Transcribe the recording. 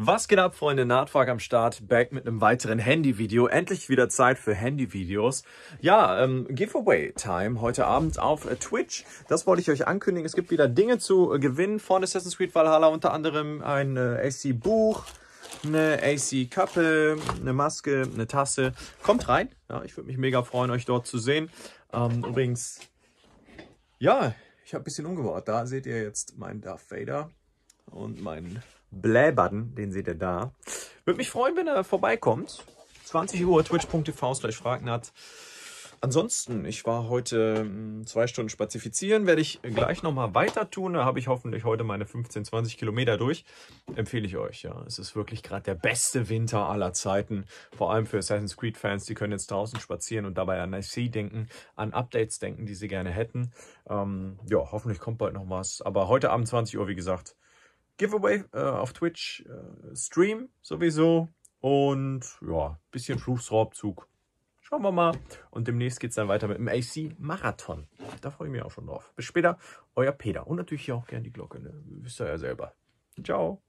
Was geht ab, Freunde? Nahtfrag am Start, back mit einem weiteren Handy-Video. Endlich wieder Zeit für Handy-Videos. Ja, ähm, Giveaway-Time heute Abend auf äh, Twitch. Das wollte ich euch ankündigen. Es gibt wieder Dinge zu äh, gewinnen von Assassin's Creed Valhalla, unter anderem ein äh, AC-Buch, eine AC-Kappe, eine Maske, eine Tasse. Kommt rein. Ja, ich würde mich mega freuen, euch dort zu sehen. Ähm, übrigens, ja, ich habe ein bisschen umgebaut. Da seht ihr jetzt meinen Darth Vader und meinen Blähbutton, den seht ihr da. Würde mich freuen, wenn er vorbeikommt. 20 Uhr, twitch.tv slash fragnat. Ansonsten, ich war heute hm, zwei Stunden spazifizieren, werde ich gleich nochmal weiter tun. Da habe ich hoffentlich heute meine 15, 20 Kilometer durch. Empfehle ich euch, ja. Es ist wirklich gerade der beste Winter aller Zeiten. Vor allem für Assassin's Creed-Fans, die können jetzt draußen spazieren und dabei an IC denken, an Updates denken, die sie gerne hätten. Ähm, ja, hoffentlich kommt bald noch was. Aber heute Abend 20 Uhr, wie gesagt, Giveaway äh, auf Twitch, äh, Stream sowieso und ja, bisschen proof Schauen wir mal. Und demnächst geht es dann weiter mit dem AC-Marathon. Da freue ich mich auch schon drauf. Bis später, euer Peter. Und natürlich hier auch gerne die Glocke. Ne? Wisst ihr ja selber. Ciao.